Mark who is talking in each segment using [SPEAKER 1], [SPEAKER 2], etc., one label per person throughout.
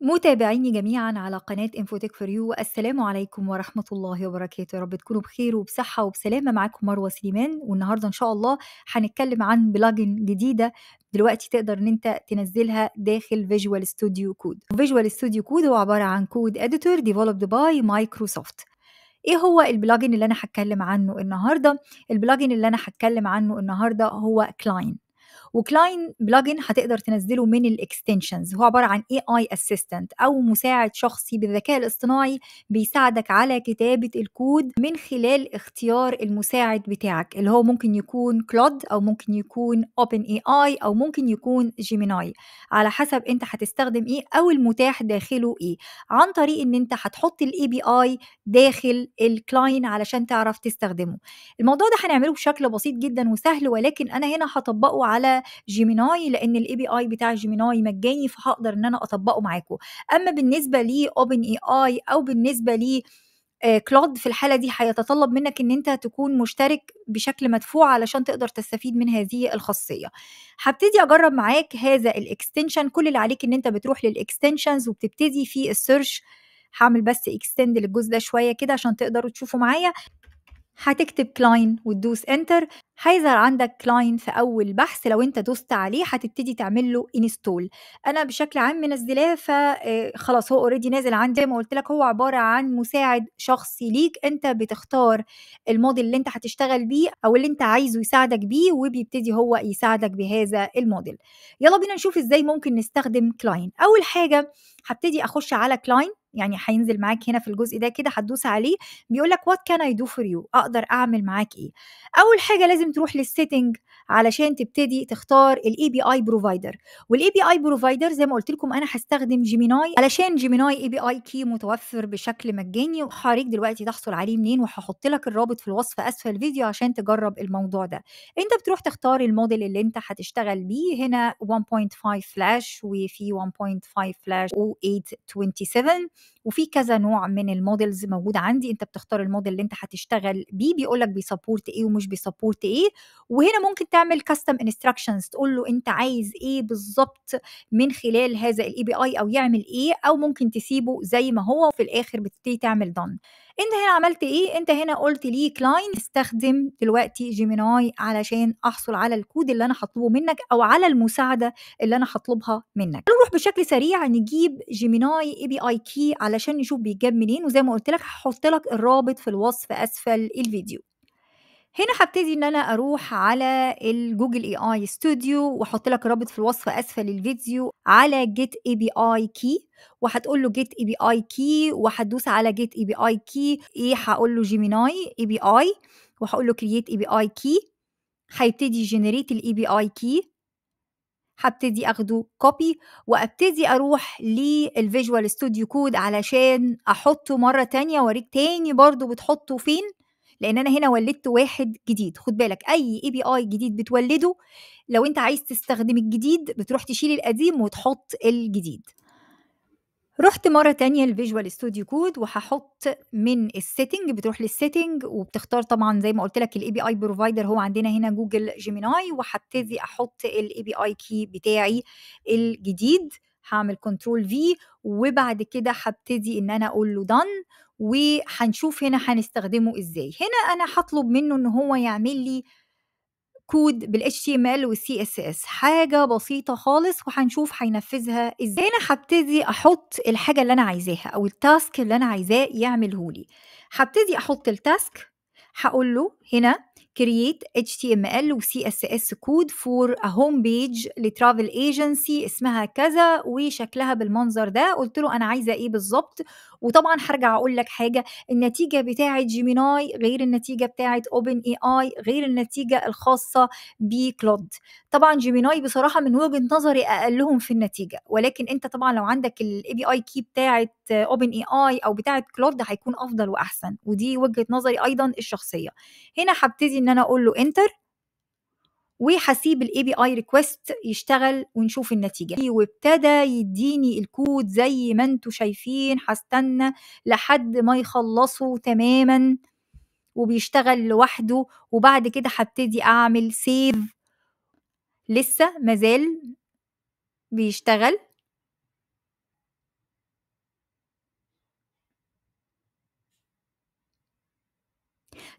[SPEAKER 1] متابعيني جميعا على قناة انفوتك فور يو السلام عليكم ورحمة الله وبركاته يا رب تكونوا بخير وبصحة وبسلامة معاكم مروة سليمان والنهاردة ان شاء الله هنتكلم عن بلاجن جديدة دلوقتي تقدر ان انت تنزلها داخل فيجوال ستوديو كود فيجوال ستوديو كود هو عبارة عن كود اديتور ديفلوبد باي مايكروسوفت ايه هو البلاجن اللي انا هتكلم عنه النهارده البلاجن اللي انا هتكلم عنه النهارده هو كلاين وكلاين بلجن هتقدر تنزله من الاكستنشنز هو عباره عن اي اي اسيستنت او مساعد شخصي بالذكاء الاصطناعي بيساعدك على كتابه الكود من خلال اختيار المساعد بتاعك اللي هو ممكن يكون كلود او ممكن يكون اوبن اي اي او ممكن يكون جيميناي على حسب انت هتستخدم ايه او المتاح داخله ايه عن طريق ان انت هتحط الاي بي اي داخل الكلاين علشان تعرف تستخدمه الموضوع ده هنعمله بشكل بسيط جدا وسهل ولكن انا هنا هطبقه على جيميناي لان الاي بي اي بتاع جيميناي مجاني فهقدر ان انا اطبقه معاكم اما بالنسبه لي اوبن اي اي او بالنسبه لي كلاود آه، في الحاله دي هيتطلب منك ان انت تكون مشترك بشكل مدفوع علشان تقدر تستفيد من هذه الخاصيه هبتدي اجرب معاك هذا الاكستنشن كل اللي عليك ان انت بتروح للاكستنشنز وبتبتدي في السيرش هعمل بس اكستند للجزء ده شويه كده عشان تقدروا تشوفوا معايا هتكتب كلاين وتدوس انتر هيظهر عندك كلاين في اول بحث لو انت دوست عليه هتبتدي تعمل له انستول انا بشكل عام منزلاه آه، فخلاص هو اوريدي نازل عندي زي ما قلت لك هو عباره عن مساعد شخصي ليك انت بتختار الموديل اللي انت هتشتغل بيه او اللي انت عايزه يساعدك بيه وبيبتدي هو يساعدك بهذا الموديل يلا بينا نشوف ازاي ممكن نستخدم كلاين اول حاجه هبتدي اخش على كلاين يعني هينزل معاك هنا في الجزء ده كده هتدوس عليه بيقول لك وات كان اي دو فور يو اقدر اعمل معاك ايه اول حاجه لازم تروح للسيتنج علشان تبتدي تختار الاي بي اي بروفايدر والاي بي اي بروفايدر زي ما قلت لكم انا هستخدم جيميناي علشان جيميناي اي بي اي كي متوفر بشكل مجاني وحريك دلوقتي تحصل عليه منين وهحط لك الرابط في الوصف اسفل الفيديو عشان تجرب الموضوع ده انت بتروح تختار الموديل اللي انت هتشتغل بيه هنا 1.5 فلاش وفي 1.5 فلاش و827 وفي كذا نوع من المودلز موجود عندي انت بتختار الموديل اللي انت هتشتغل بيه بيقول لك بيسبورت ايه ومش بيسبورت ايه وهنا ممكن تعمل كاستم انستراكشنز تقول له انت عايز ايه بالظبط من خلال هذا الاي بي اي او يعمل ايه او ممكن تسيبه زي ما هو وفي الاخر بتبتدي تعمل دون انت هنا عملت ايه انت هنا قلت لي كلاين استخدم دلوقتي جيميناي علشان احصل على الكود اللي انا هطلبه منك او على المساعده اللي انا هطلبها منك نروح بشكل سريع نجيب جيميناي اي بي اي كي فيه علشان نشوف بيتجاب منين وزي ما قلت لك هحط لك الرابط في الوصف اسفل الفيديو هنا هبتدي ان انا اروح على الجوجل اي اي ستوديو واحط لك رابط في الوصف اسفل الفيديو على جيت اي بي اي كي وهتقول له جيت اي بي اي كي وهتدوس على جيت اي بي اي كي ايه هقول له جيميناي اي بي اي وهقول له كرييت اي بي اي كي هيبتدي جنريت الاي بي اي كي هبتدي اخده كوبي وابتدي اروح للفيجوال ستوديو كود علشان احطه مره تانية واوريك تاني برضو بتحطه فين لان انا هنا ولدت واحد جديد خد بالك اي اي بي اي جديد بتولده لو انت عايز تستخدم الجديد بتروح تشيل القديم وتحط الجديد رحت مرة تانية لفيجوال ستوديو كود وهحط من السيتنج بتروح للسيتنج وبتختار طبعا زي ما قلت لك الاي بي اي بروفايدر هو عندنا هنا جوجل جيميناي وهبتدي احط الاي بي اي كي بتاعي الجديد هعمل كنترول في وبعد كده هبتدي ان انا اقول له دن وهنشوف هنا هنستخدمه ازاي هنا انا هطلب منه ان هو يعمل لي كود بال HTML وال CSS حاجه بسيطه خالص وهنشوف هينفذها ازاي انا هبتدي احط الحاجه اللي انا عايزاها او التاسك اللي انا عايزاه يعمله لي هبتدي احط التاسك هقول له هنا create HTML و CSS كود for a home page لترافل ايجنسي اسمها كذا وشكلها بالمنظر ده قلت له انا عايزه ايه بالظبط وطبعا هرجع اقول لك حاجه النتيجه بتاعه جيميناي غير النتيجه بتاعه اوبن اي اي غير النتيجه الخاصه بكلود طبعا جيميناي بصراحه من وجهه نظري اقلهم في النتيجه ولكن انت طبعا لو عندك الاي بي اي كي بتاعه اوبن اي اي او بتاعه كلود هيكون افضل واحسن ودي وجهه نظري ايضا الشخصيه هنا هبتدي ان انا اقول له انتر وحسيب الاي بي اي ريكوست يشتغل ونشوف النتيجه وابتدى يديني الكود زي ما انتم شايفين هستنى لحد ما يخلصوا تماما وبيشتغل لوحده وبعد كده هبتدي اعمل سيف لسه مازال بيشتغل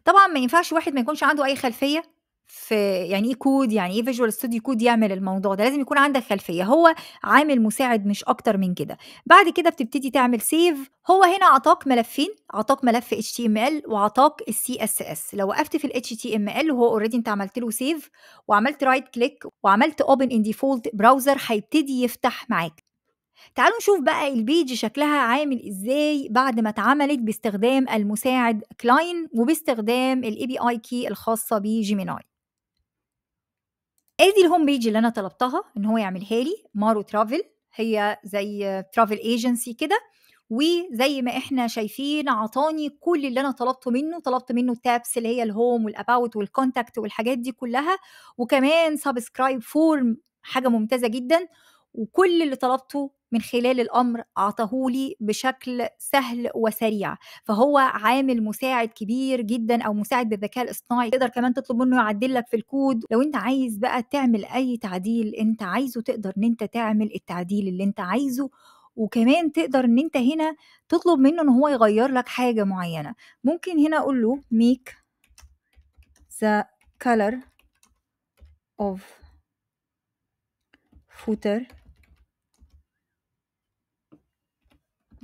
[SPEAKER 1] طبعا ما ينفعش واحد ما يكونش عنده اي خلفيه في يعني ايه كود يعني ايه فيجوال ستوديو كود يعمل الموضوع ده لازم يكون عندك خلفيه هو عامل مساعد مش اكتر من كده بعد كده بتبتدي تعمل سيف هو هنا عطاك ملفين عطاك ملف HTML وعطاك ال CSS لو وقفت في ال HTML وهو اوريدي انت عملت له سيف وعملت رايت right كليك وعملت اوبن ان ديفولت براوزر هيبتدي يفتح معاك تعالوا نشوف بقى البيج شكلها عامل ازاي بعد ما اتعملت باستخدام المساعد كلاين وباستخدام الاي بي اي كي الخاصه بجيميناي ادي الهوم بيج اللي انا طلبتها ان هو يعملها لي مارو ترافل هي زي ترافل ايجنسي كده وزي ما احنا شايفين عطاني كل اللي انا طلبته منه طلبت منه التابس اللي هي الهوم والاباوت والكونتاكت والحاجات دي كلها وكمان سبسكرايب فورم حاجه ممتازه جدا وكل اللي طلبته من خلال الامر اعطاهولي بشكل سهل وسريع فهو عامل مساعد كبير جدا او مساعد بالذكاء الاصطناعي تقدر كمان تطلب منه يعدل لك في الكود لو انت عايز بقى تعمل اي تعديل انت عايزه تقدر ان انت تعمل التعديل اللي انت عايزه وكمان تقدر ان انت هنا تطلب منه ان هو يغير لك حاجه معينه ممكن هنا اقول له ميك ذا color of footer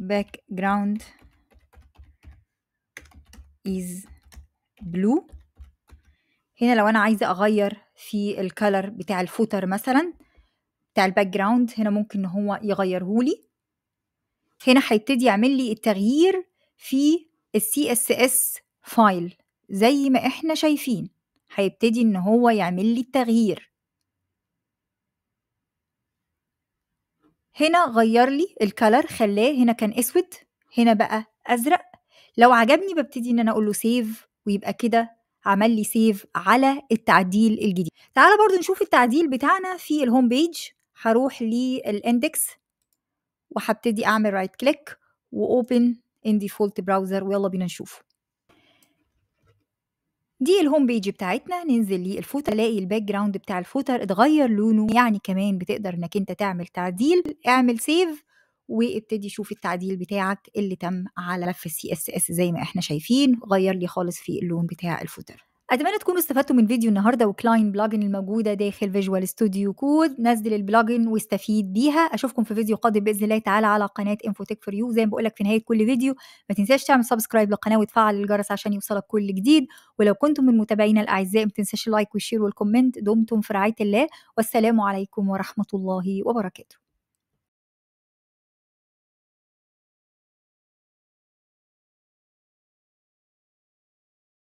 [SPEAKER 1] background is blue هنا لو انا عايزه اغير في الكالر بتاع الفوتر مثلا بتاع الباك جراوند هنا ممكن ان هو يغيره لي هنا هيبتدي يعمل لي التغيير في السي اس اس فايل زي ما احنا شايفين هيبتدي ان هو يعمل لي التغيير هنا غير لي الكالر خلاه هنا كان اسود هنا بقى ازرق لو عجبني ببتدي ان انا اقول له سيف ويبقى كده عمل لي سيف على التعديل الجديد تعال برضو نشوف التعديل بتاعنا في الهوم بيج هروح للاندكس وهبتدي اعمل رايت كليك واوبن ان ديفولت براوزر ويلا بينا نشوفه دي الهوم بيج بتاعتنا ننزل للفوتر الاقي الباك جراوند بتاع الفوتر اتغير لونه يعني كمان بتقدر انك انت تعمل تعديل اعمل سيف وابتدي شوف التعديل بتاعك اللي تم على ملف السي اس اس زي ما احنا شايفين غير لي خالص في اللون بتاع الفوتر اتمنى تكونوا استفدتوا من فيديو النهارده وكلاين بلجن الموجوده داخل فيجوال ستوديو كود نزل البلجن واستفيد بيها اشوفكم في فيديو قادم باذن الله تعالى على قناه انفوتك فور يو زي ما بقول لك في نهايه كل فيديو ما تنساش تعمل سبسكرايب للقناه وتفعل الجرس عشان يوصلك كل جديد ولو كنتم من متابعينا الاعزاء ما تنساش اللايك والشير والكومنت دمتم في رعايه الله والسلام عليكم ورحمه الله وبركاته